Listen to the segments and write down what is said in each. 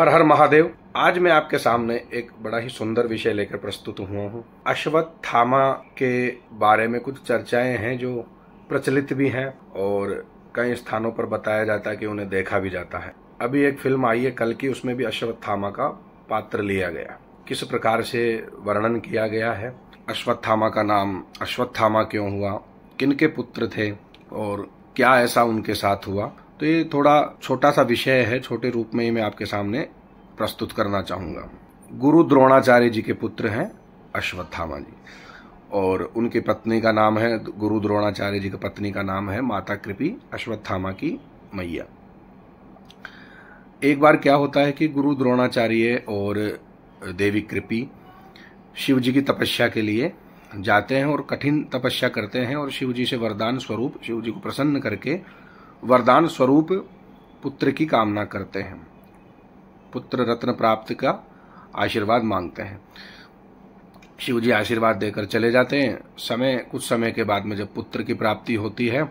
हर हर महादेव आज मैं आपके सामने एक बड़ा ही सुंदर विषय लेकर प्रस्तुत हुआ हूँ अश्वत्थामा के बारे में कुछ चर्चाएं हैं जो प्रचलित भी हैं और कई स्थानों पर बताया जाता है कि उन्हें देखा भी जाता है अभी एक फिल्म आई है कल की उसमें भी अश्वत्थामा का पात्र लिया गया किस प्रकार से वर्णन किया गया है अश्वत्थामा का नाम अश्वत्थामा क्यों हुआ किनके पुत्र थे और क्या ऐसा उनके साथ हुआ तो ये थोड़ा छोटा सा विषय है छोटे रूप में ही मैं आपके सामने प्रस्तुत करना चाहूंगा गुरु द्रोणाचार्य जी के पुत्र हैं अश्वत्थामा जी और उनकी पत्नी का नाम है गुरु द्रोणाचार्य जी की पत्नी का नाम है माता कृपी अश्वत्थामा की मैया एक बार क्या होता है कि गुरु द्रोणाचार्य और देवी कृपी शिव जी की तपस्या के लिए जाते हैं और कठिन तपस्या करते हैं और शिव जी से वरदान स्वरूप शिव जी को प्रसन्न करके वरदान स्वरूप पुत्र की कामना करते हैं पुत्र रत्न प्राप्त का आशीर्वाद मांगते हैं शिव जी आशीर्वाद देकर चले जाते हैं समय कुछ समय के बाद में जब पुत्र की प्राप्ति होती है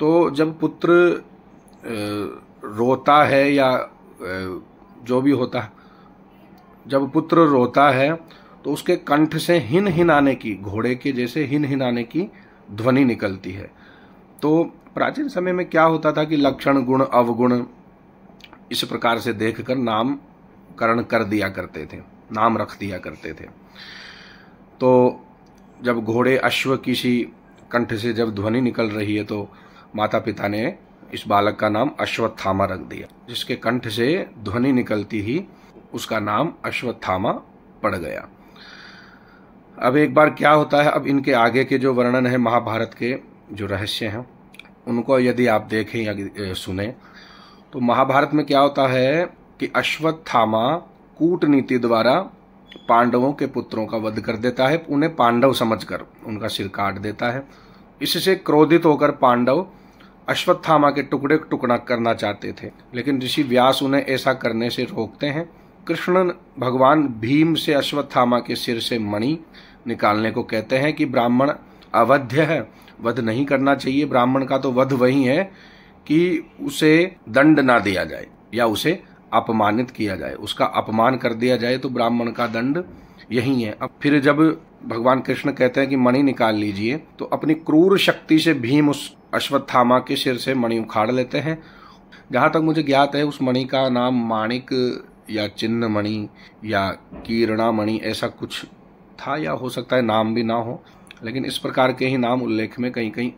तो जब पुत्र रोता है या जो भी होता जब पुत्र रोता है तो उसके कंठ से हिन हिनाने की घोड़े के जैसे हिन हिनाने की ध्वनि निकलती है तो प्राचीन समय में क्या होता था कि लक्षण गुण अवगुण इस प्रकार से देखकर नामकरण कर दिया करते थे नाम रख दिया करते थे तो जब घोड़े अश्व किसी कंठ से जब ध्वनि निकल रही है तो माता पिता ने इस बालक का नाम अश्वत्थामा रख दिया जिसके कंठ से ध्वनि निकलती ही उसका नाम अश्वत्थामा पड़ गया अब एक बार क्या होता है अब इनके आगे के जो वर्णन है महाभारत के जो रहस्य हैं उनको यदि आप देखें या सुने तो महाभारत में क्या होता है कि अश्वत्थामा कूटनीति द्वारा पांडवों के पुत्रों का वध कर देता है उन्हें पांडव समझकर उनका सिर काट देता है इससे क्रोधित होकर पांडव अश्वत्थामा के टुकड़े टुकड़ा करना चाहते थे लेकिन ऋषि व्यास उन्हें ऐसा करने से रोकते हैं कृष्ण भगवान भीम से अश्वत्थामा के सिर से मणि निकालने को कहते हैं कि ब्राह्मण अवध्य है वध नहीं करना चाहिए ब्राह्मण का तो वध वही है कि उसे दंड ना दिया जाए या उसे अपमानित किया जाए उसका अपमान कर दिया जाए तो ब्राह्मण का दंड यही है अब फिर जब भगवान कृष्ण कहते हैं कि मणि निकाल लीजिए तो अपनी क्रूर शक्ति से भीम उस अश्वत्थामा के सिर से मणि उखाड़ लेते हैं जहां तक मुझे ज्ञात है उस मणि का नाम माणिक या चिन्ह मणि या किरणा मणि ऐसा कुछ था या हो सकता है नाम भी ना हो लेकिन इस प्रकार के ही नाम उल्लेख में कहीं कहीं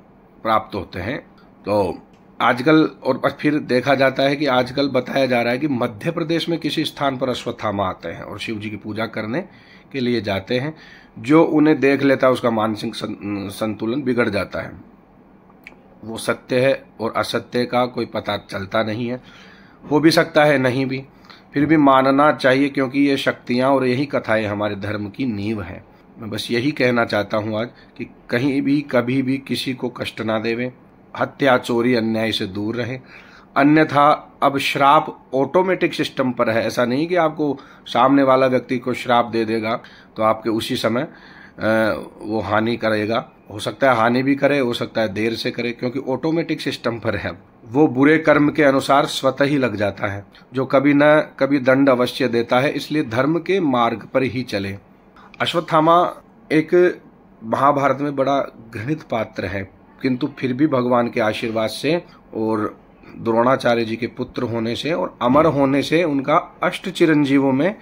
प्राप्त होते हैं तो आजकल और फिर देखा जाता है कि आजकल बताया जा रहा है कि मध्य प्रदेश में किसी स्थान पर अश्वत्थामा आते हैं और शिव जी की पूजा करने के लिए जाते हैं जो उन्हें देख लेता है उसका मानसिक संतुलन बिगड़ जाता है वो सत्य है और असत्य का कोई पता चलता नहीं है हो भी सकता है नहीं भी फिर भी मानना चाहिए क्योंकि ये शक्तियाँ और यही कथाएं हमारे धर्म की नींव है मैं बस यही कहना चाहता हूँ आज कि कहीं भी कभी भी किसी को कष्ट ना देवे हत्या चोरी अन्याय से दूर रहे अन्यथा अब श्राप ऑटोमेटिक सिस्टम पर है ऐसा नहीं कि आपको सामने वाला व्यक्ति को श्राप दे देगा तो आपके उसी समय वो हानि करेगा हो सकता है हानि भी करे हो सकता है देर से करे क्योंकि ऑटोमेटिक सिस्टम पर है वो बुरे कर्म के अनुसार स्वतः ही लग जाता है जो कभी न कभी दंड अवश्य देता है इसलिए धर्म के मार्ग पर ही चले अश्वत्थामा एक महाभारत में बड़ा घृणित पात्र है किंतु फिर भी भगवान के आशीर्वाद से और द्रोणाचार्य जी के पुत्र होने से और अमर होने से उनका अष्ट चिरंजीवों में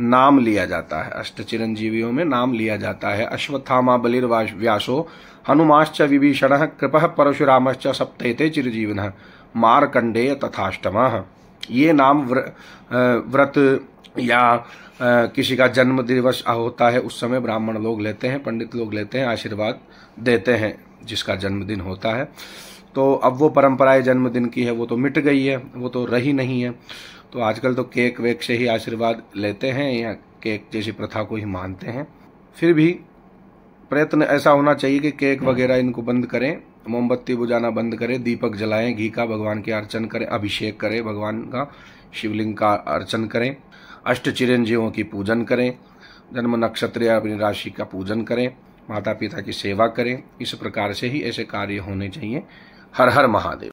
नाम लिया जाता है अष्ट चिरंजीवियों में नाम लिया जाता है अश्वत्थामा बलिर व्यासो हनुमाश्च विभीषण कृप परशुरामश्च सप्तते चिरजीवन मारकंडेय तथाष्टम ये नाम व्र, व्रत या आ, किसी का जन्म दिवस होता है उस समय ब्राह्मण लोग लेते हैं पंडित लोग लेते हैं आशीर्वाद देते हैं जिसका जन्मदिन होता है तो अब वो परंपराएं जन्मदिन की है वो तो मिट गई है वो तो रही नहीं है तो आजकल तो केक वेक से ही आशीर्वाद लेते हैं या केक जैसी प्रथा को ही मानते हैं फिर भी प्रयत्न ऐसा होना चाहिए कि केक वगैरह इनको बंद करें मोमबत्ती बुझाना बंद करें दीपक जलाएं घी का भगवान के अर्चन करें अभिषेक करें भगवान का शिवलिंग का अर्चन करें अष्ट चिरंजीवों की पूजन करें जन्म नक्षत्र या अपनी राशि का पूजन करें माता पिता की सेवा करें इस प्रकार से ही ऐसे कार्य होने चाहिए हर हर महादेव